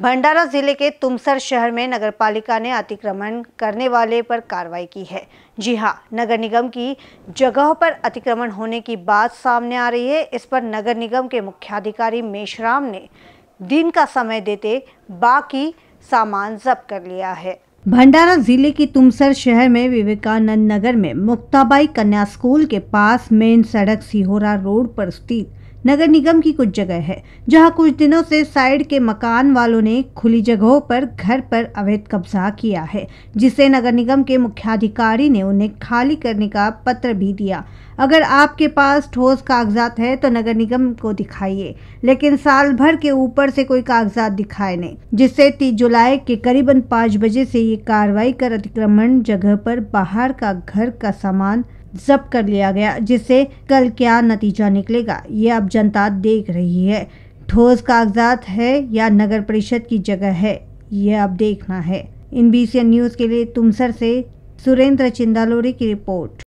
भंडारा जिले के तुमसर शहर में नगरपालिका ने अतिक्रमण करने वाले पर कार्रवाई की है जी हां नगर निगम की जगहों पर अतिक्रमण होने की बात सामने आ रही है इस पर नगर निगम के मुख्याधिकारी मेशराम ने दिन का समय देते बाकी सामान जब्त कर लिया है भंडारा जिले के तुमसर शहर में विवेकानंद नगर में मुक्ताबाई कन्या स्कूल के पास मेन सड़क सिहोरा रोड पर स्थित नगर निगम की कुछ जगह है जहां कुछ दिनों से साइड के मकान वालों ने खुली जगहों पर घर पर अवैध कब्जा किया है जिसे नगर निगम के मुख्याधिकारी ने उन्हें खाली करने का पत्र भी दिया अगर आपके पास ठोस कागजात है तो नगर निगम को दिखाइए लेकिन साल भर के ऊपर से कोई कागजात दिखाए नहीं जिससे तीस जुलाई के करीबन पाँच बजे से ये कार्रवाई कर अतिक्रमण जगह पर बाहर का घर का सामान जब्त कर लिया गया जिससे कल क्या नतीजा निकलेगा ये अब जनता देख रही है ठोस कागजात है या नगर परिषद की जगह है यह अब देखना है इन बी न्यूज़ के लिए तुमसर से सुरेंद्र चिंदालोरी की रिपोर्ट